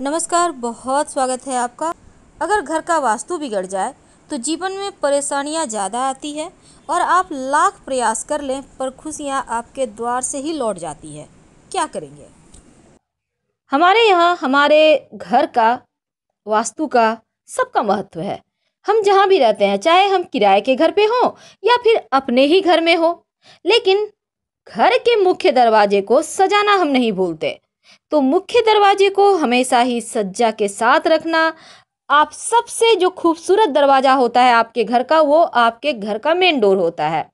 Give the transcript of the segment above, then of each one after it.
नमस्कार बहुत स्वागत है आपका अगर घर का वास्तु बिगड़ जाए तो जीवन में परेशानियां ज़्यादा आती है और आप लाख प्रयास कर लें पर खुशियां आपके द्वार से ही लौट जाती है क्या करेंगे हमारे यहाँ हमारे घर का वास्तु का सबका महत्व है हम जहाँ भी रहते हैं चाहे हम किराए के घर पे हों या फिर अपने ही घर में हो लेकिन घर के मुख्य दरवाजे को सजाना हम नहीं भूलते तो मुख्य दरवाजे को हमेशा ही सज्जा के साथ रखना आप सबसे जो खूबसूरत दरवाज़ा होता है आपके घर का वो आपके घर का मेन डोर होता है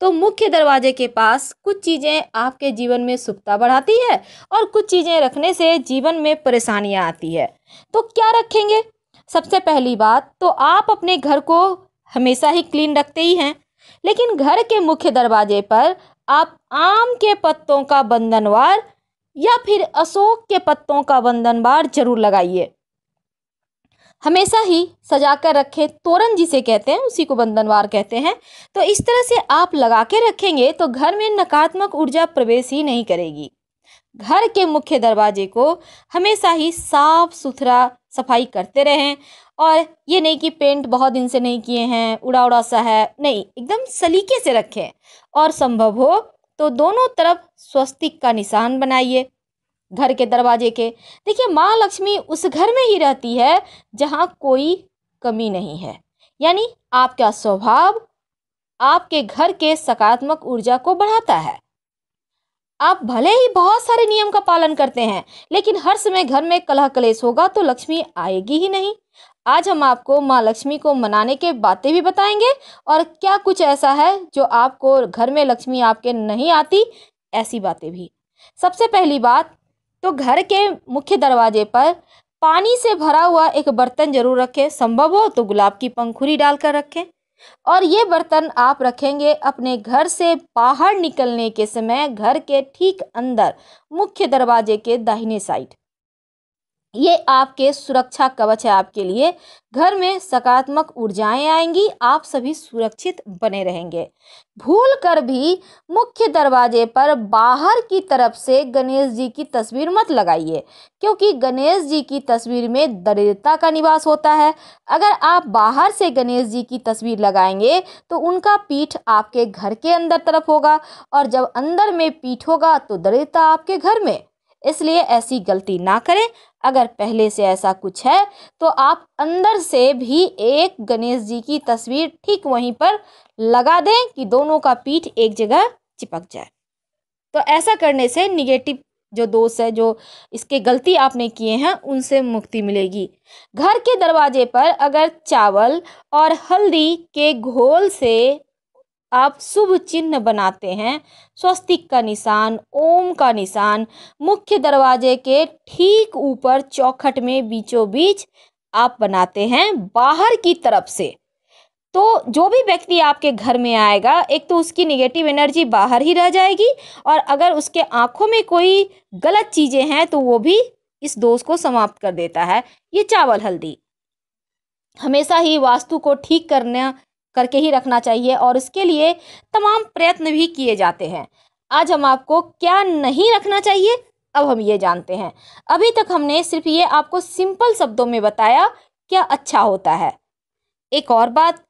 तो मुख्य दरवाजे के पास कुछ चीज़ें आपके जीवन में सुखता बढ़ाती है और कुछ चीज़ें रखने से जीवन में परेशानियां आती है तो क्या रखेंगे सबसे पहली बात तो आप अपने घर को हमेशा ही क्लीन रखते ही हैं लेकिन घर के मुख्य दरवाजे पर आप आम के पत्तों का बंधनवार या फिर अशोक के पत्तों का बार जरूर लगाइए हमेशा ही सजा कर रखें तोरण जिसे कहते हैं उसी को बंधनवार कहते हैं तो इस तरह से आप लगा के रखेंगे तो घर में नकारात्मक ऊर्जा प्रवेश ही नहीं करेगी घर के मुख्य दरवाजे को हमेशा ही साफ सुथरा सफाई करते रहें और ये नहीं कि पेंट बहुत दिन से नहीं किए हैं उड़ा उड़ा सा है नहीं एकदम सलीके से रखें और संभव हो तो दोनों तरफ स्वस्तिक का निशान बनाइए घर के दरवाजे के देखिए माँ लक्ष्मी उस घर में ही रहती है जहाँ कोई कमी नहीं है यानी आपका स्वभाव आपके घर के सकारात्मक ऊर्जा को बढ़ाता है आप भले ही बहुत सारे नियम का पालन करते हैं लेकिन हर समय घर में कलह कलेश होगा तो लक्ष्मी आएगी ही नहीं आज हम आपको माँ लक्ष्मी को मनाने के बातें भी बताएंगे और क्या कुछ ऐसा है जो आपको घर में लक्ष्मी आपके नहीं आती ऐसी बातें भी सबसे पहली बात तो घर के मुख्य दरवाजे पर पानी से भरा हुआ एक बर्तन जरूर रखें संभव हो तो गुलाब की पंखुरी डालकर रखें और ये बर्तन आप रखेंगे अपने घर से बाहर निकलने के समय घर के ठीक अंदर मुख्य दरवाजे के दाहिने साइड ये आपके सुरक्षा कवच है आपके लिए घर में सकारात्मक ऊर्जाएं आएंगी आप सभी सुरक्षित बने रहेंगे भूल कर भी मुख्य दरवाजे पर बाहर की तरफ से गणेश जी की तस्वीर मत लगाइए क्योंकि गणेश जी की तस्वीर में दरिद्रता का निवास होता है अगर आप बाहर से गणेश जी की तस्वीर लगाएंगे तो उनका पीठ आपके घर के अंदर तरफ होगा और जब अंदर में पीठ होगा तो दरिद्रता आपके घर में इसलिए ऐसी गलती ना करें अगर पहले से ऐसा कुछ है तो आप अंदर से भी एक गणेश जी की तस्वीर ठीक वहीं पर लगा दें कि दोनों का पीठ एक जगह चिपक जाए तो ऐसा करने से निगेटिव जो दोष है जो इसके गलती आपने किए हैं उनसे मुक्ति मिलेगी घर के दरवाजे पर अगर चावल और हल्दी के घोल से आप शुभ चिन्ह बनाते हैं स्वस्तिक का निशान ओम का निशान मुख्य दरवाजे के ठीक ऊपर चौखट में बीचों बीच आप बनाते हैं बाहर की तरफ से तो जो भी व्यक्ति आपके घर में आएगा एक तो उसकी निगेटिव एनर्जी बाहर ही रह जाएगी और अगर उसके आंखों में कोई गलत चीज़ें हैं तो वो भी इस दोष को समाप्त कर देता है ये चावल हल्दी हमेशा ही वास्तु को ठीक करना करके ही रखना चाहिए और उसके लिए तमाम प्रयत्न भी किए जाते हैं आज हम आपको क्या नहीं रखना चाहिए अब हम ये जानते हैं अभी तक हमने सिर्फ ये आपको सिंपल शब्दों में बताया क्या अच्छा होता है एक और बात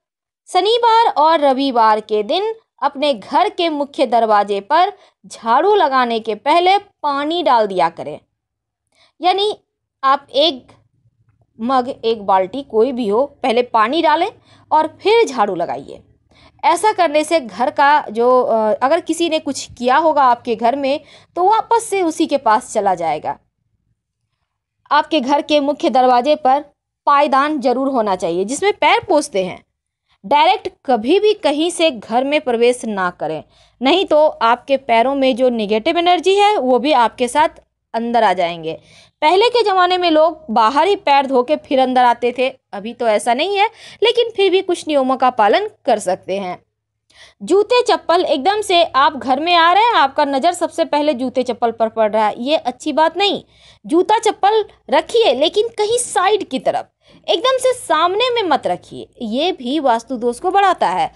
शनिवार और रविवार के दिन अपने घर के मुख्य दरवाजे पर झाड़ू लगाने के पहले पानी डाल दिया करें यानी आप एक मग एक बाल्टी कोई भी हो पहले पानी डालें और फिर झाड़ू लगाइए ऐसा करने से घर का जो अगर किसी ने कुछ किया होगा आपके घर में तो वापस से उसी के पास चला जाएगा आपके घर के मुख्य दरवाजे पर पायदान जरूर होना चाहिए जिसमें पैर पोसते हैं डायरेक्ट कभी भी कहीं से घर में प्रवेश ना करें नहीं तो आपके पैरों में जो निगेटिव एनर्जी है वो भी आपके साथ अंदर आ जाएंगे पहले के ज़माने में लोग बाहर ही पैर धो के फिर अंदर आते थे अभी तो ऐसा नहीं है लेकिन फिर भी कुछ नियमों का पालन कर सकते हैं जूते चप्पल एकदम से आप घर में आ रहे हैं आपका नज़र सबसे पहले जूते चप्पल पर पड़ रहा है ये अच्छी बात नहीं जूता चप्पल रखिए लेकिन कहीं साइड की तरफ एकदम से सामने में मत रखिए ये भी वास्तु दोष को बढ़ाता है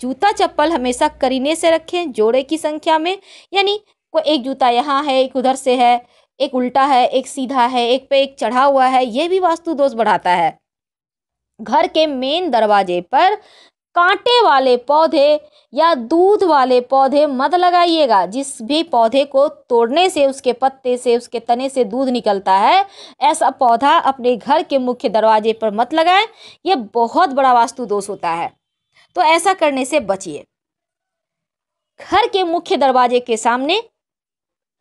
जूता चप्पल हमेशा करीने से रखें जोड़े की संख्या में यानी कोई एक जूता यहाँ है एक उधर से है एक उल्टा है एक सीधा है एक पे एक चढ़ा हुआ है ये भी वास्तु दोष बढ़ाता है घर के मेन दरवाजे पर कांटे वाले पौधे या दूध वाले पौधे मत लगाइएगा जिस भी पौधे को तोड़ने से उसके पत्ते से उसके तने से दूध निकलता है ऐसा पौधा अपने घर के मुख्य दरवाजे पर मत लगाएं यह बहुत बड़ा वास्तु दोष होता है तो ऐसा करने से बचिए घर के मुख्य दरवाजे के सामने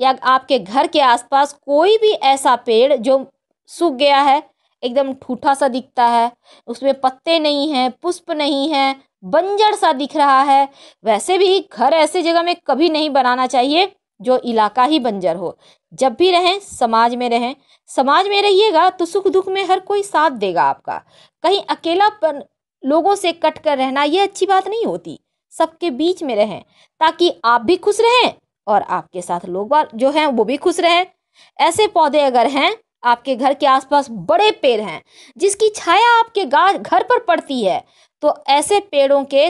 या आपके घर के आसपास कोई भी ऐसा पेड़ जो सूख गया है एकदम ठूठा सा दिखता है उसमें पत्ते नहीं हैं पुष्प नहीं है बंजर सा दिख रहा है वैसे भी घर ऐसे जगह में कभी नहीं बनाना चाहिए जो इलाका ही बंजर हो जब भी रहें समाज में रहें समाज में रहिएगा तो सुख दुख में हर कोई साथ देगा आपका कहीं अकेलापन लोगों से कट कर रहना ये अच्छी बात नहीं होती सबके बीच में रहें ताकि आप भी खुश रहें और आपके साथ लोग जो हैं वो भी खुश रहें ऐसे पौधे अगर हैं आपके घर के आसपास बड़े पेड़ हैं जिसकी छाया आपके घर पर पड़ती है तो ऐसे पेड़ों के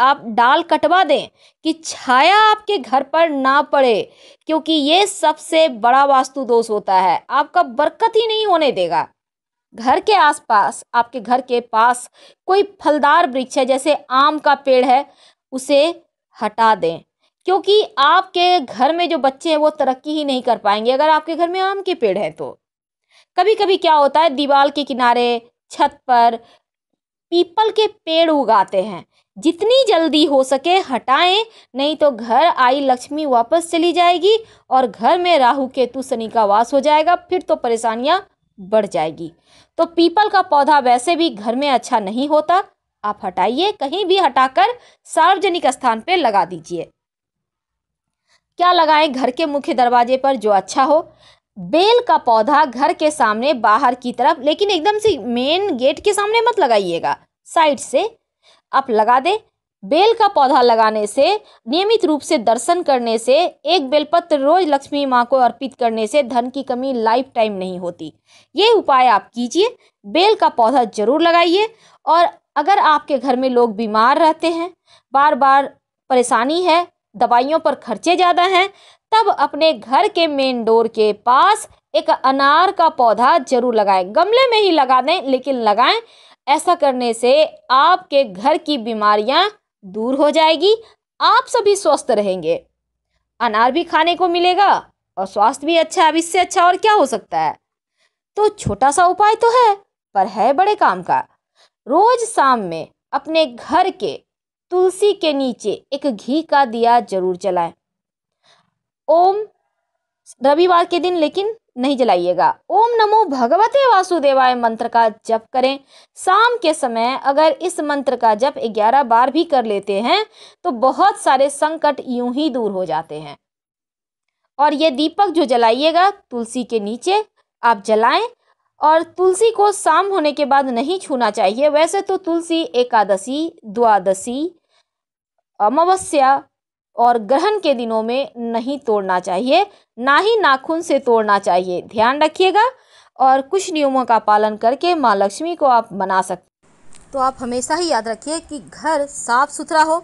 आप डाल कटवा दें कि छाया आपके घर पर ना पड़े क्योंकि ये सबसे बड़ा वास्तु दोष होता है आपका बरकत ही नहीं होने देगा घर के आसपास आपके घर के पास कोई फलदार वृक्ष है जैसे आम का पेड़ है उसे हटा दें क्योंकि आपके घर में जो बच्चे हैं वो तरक्की ही नहीं कर पाएंगे अगर आपके घर में आम के पेड़ हैं तो कभी कभी क्या होता है दीवार के किनारे छत पर पीपल के पेड़ उगाते हैं जितनी जल्दी हो सके हटाएं नहीं तो घर आई लक्ष्मी वापस चली जाएगी और घर में राहु केतु शनि का वास हो जाएगा फिर तो परेशानियां बढ़ जाएगी तो पीपल का पौधा वैसे भी घर में अच्छा नहीं होता आप हटाइए कहीं भी हटाकर सार्वजनिक स्थान पर लगा दीजिए क्या लगाएं घर के मुख्य दरवाजे पर जो अच्छा हो बेल का पौधा घर के सामने बाहर की तरफ लेकिन एकदम से मेन गेट के सामने मत लगाइएगा साइड से आप लगा दें बेल का पौधा लगाने से नियमित रूप से दर्शन करने से एक बेलपत्र रोज लक्ष्मी माँ को अर्पित करने से धन की कमी लाइफ टाइम नहीं होती ये उपाय आप कीजिए बेल का पौधा जरूर लगाइए और अगर आपके घर में लोग बीमार रहते हैं बार बार परेशानी है दवाइयों पर खर्चे ज़्यादा हैं तब अपने घर के मेन डोर के पास एक अनार का पौधा जरूर लगाएं गमले में ही लगा दें लेकिन लगाएं ऐसा करने से आपके घर की बीमारियां दूर हो जाएगी आप सभी स्वस्थ रहेंगे अनार भी खाने को मिलेगा और स्वास्थ्य भी अच्छा अब इससे अच्छा और क्या हो सकता है तो छोटा सा उपाय तो है पर है बड़े काम का रोज शाम में अपने घर के तुलसी के नीचे एक घी का दिया जरूर जलाएं ओम रविवार के दिन लेकिन नहीं जलाइएगा ओम नमो भगवते वासुदेवाय मंत्र का जप करें शाम के समय अगर इस मंत्र का जप 11 बार भी कर लेते हैं तो बहुत सारे संकट यूं ही दूर हो जाते हैं और ये दीपक जो जलाइएगा तुलसी के नीचे आप जलाएं और तुलसी को शाम होने के बाद नहीं छूना चाहिए वैसे तो तुलसी एकादशी द्वादशी अमावस्या और ग्रहण के दिनों में नहीं तोड़ना चाहिए ना ही नाखून से तोड़ना चाहिए ध्यान रखिएगा और कुछ नियमों का पालन करके माँ लक्ष्मी को आप बना सकते तो आप हमेशा ही याद रखिए कि घर साफ सुथरा हो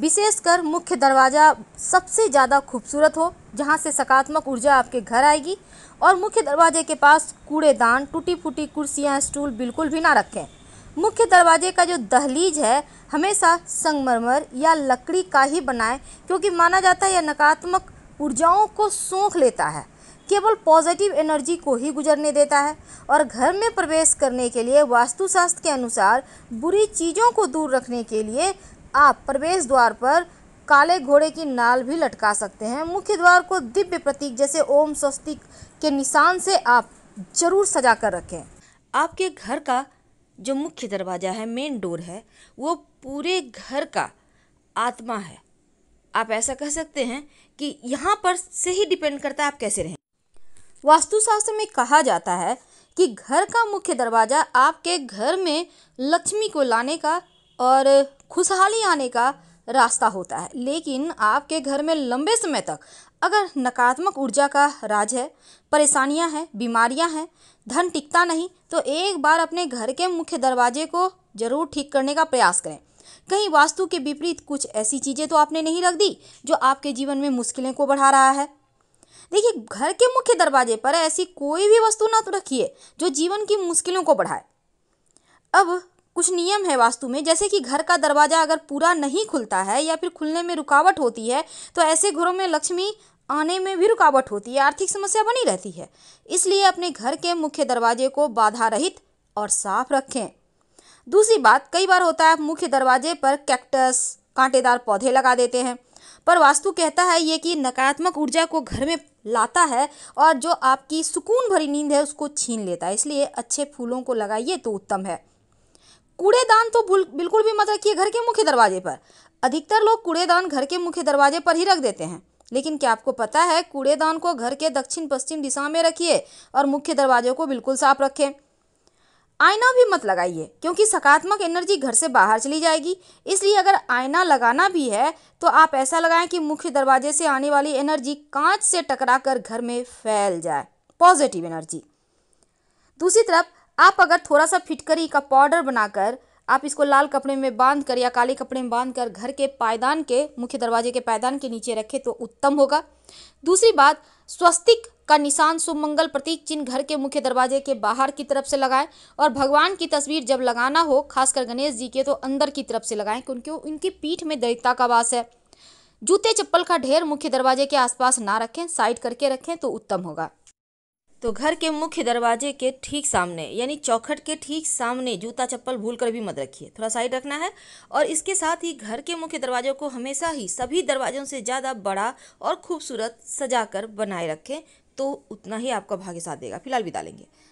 विशेषकर मुख्य दरवाज़ा सबसे ज़्यादा खूबसूरत हो जहाँ से सकारात्मक ऊर्जा आपके घर आएगी और मुख्य दरवाजे के पास कूड़ेदान टूटी फूटी कुर्सियाँ स्टूल बिल्कुल भी ना रखें मुख्य दरवाजे का जो दहलीज है हमेशा संगमरमर या लकड़ी का ही बनाएं क्योंकि माना जाता है यह नकारात्मक ऊर्जाओं को सोख लेता है केवल पॉजिटिव एनर्जी को ही गुजरने देता है और घर में प्रवेश करने के लिए वास्तुशास्त्र के अनुसार बुरी चीज़ों को दूर रखने के लिए आप प्रवेश द्वार पर काले घोड़े की नाल भी लटका सकते हैं मुख्य द्वार को दिव्य प्रतीक जैसे ओम स्वस्तिक के निशान से आप जरूर सजा कर रखें आपके घर का जो मुख्य दरवाज़ा है मेन डोर है वो पूरे घर का आत्मा है आप ऐसा कह सकते हैं कि यहाँ पर से ही डिपेंड करता है आप कैसे रहें वास्तुशास्त्र में कहा जाता है कि घर का मुख्य दरवाज़ा आपके घर में लक्ष्मी को लाने का और खुशहाली आने का रास्ता होता है लेकिन आपके घर में लंबे समय तक अगर नकारात्मक ऊर्जा का राज है परेशानियां हैं बीमारियां हैं धन टिकता नहीं तो एक बार अपने घर के मुख्य दरवाजे को ज़रूर ठीक करने का प्रयास करें कहीं वास्तु के विपरीत कुछ ऐसी चीज़ें तो आपने नहीं रख दी जो आपके जीवन में मुश्किलें को बढ़ा रहा है देखिए घर के मुख्य दरवाजे पर ऐसी कोई भी वस्तु ना तो रखिए जो जीवन की मुश्किलों को बढ़ाए अब कुछ नियम है वास्तु में जैसे कि घर का दरवाज़ा अगर पूरा नहीं खुलता है या फिर खुलने में रुकावट होती है तो ऐसे घरों में लक्ष्मी आने में भी रुकावट होती है आर्थिक समस्या बनी रहती है इसलिए अपने घर के मुख्य दरवाजे को बाधा रहित और साफ रखें दूसरी बात कई बार होता है आप मुख्य दरवाजे पर कैक्टस कांटेदार पौधे लगा देते हैं पर वास्तु कहता है ये कि नकारात्मक ऊर्जा को घर में लाता है और जो आपकी सुकून भरी नींद है उसको छीन लेता है इसलिए अच्छे फूलों को लगाइए तो उत्तम है कूड़ेदान तो बिल्कुल भी मत रखिए घर के मुख्य दरवाजे पर अधिकतर लोग कूड़ेदान घर के मुख्य दरवाजे पर ही रख देते हैं लेकिन क्या आपको पता है कूड़ेदान को घर के दक्षिण पश्चिम दिशा में रखिए और मुख्य दरवाजे को बिल्कुल साफ रखें आईना भी मत लगाइए क्योंकि सकारात्मक एनर्जी घर से बाहर चली जाएगी इसलिए अगर आईना लगाना भी है तो आप ऐसा लगाएं कि मुख्य दरवाजे से आने वाली एनर्जी कांच से टकरा कर घर में फैल जाए पॉजिटिव एनर्जी दूसरी तरफ आप अगर थोड़ा सा फिटकरी का पाउडर बनाकर आप इसको लाल कपड़े में बांध कर या काले कपड़े में बांध कर घर के पायदान के मुख्य दरवाजे के पायदान के नीचे रखें तो उत्तम होगा दूसरी बात स्वस्तिक का निशान शुभ मंगल प्रतीक चिन्ह घर के मुख्य दरवाजे के बाहर की तरफ से लगाएं और भगवान की तस्वीर जब लगाना हो खासकर गणेश जी के तो अंदर की तरफ से लगाएं क्योंकि उनकी पीठ में दैवता का वास है जूते चप्पल का ढेर मुख्य दरवाजे के आसपास ना रखें साइड करके रखें तो उत्तम होगा तो घर के मुख्य दरवाजे के ठीक सामने यानी चौखट के ठीक सामने जूता चप्पल भूल कर भी मत रखिए थोड़ा साइड रखना है और इसके साथ ही घर के मुख्य दरवाजों को हमेशा ही सभी दरवाजों से ज़्यादा बड़ा और खूबसूरत सजा कर बनाए रखें तो उतना ही आपका भाग्य साथ देगा फिलहाल भी लेंगे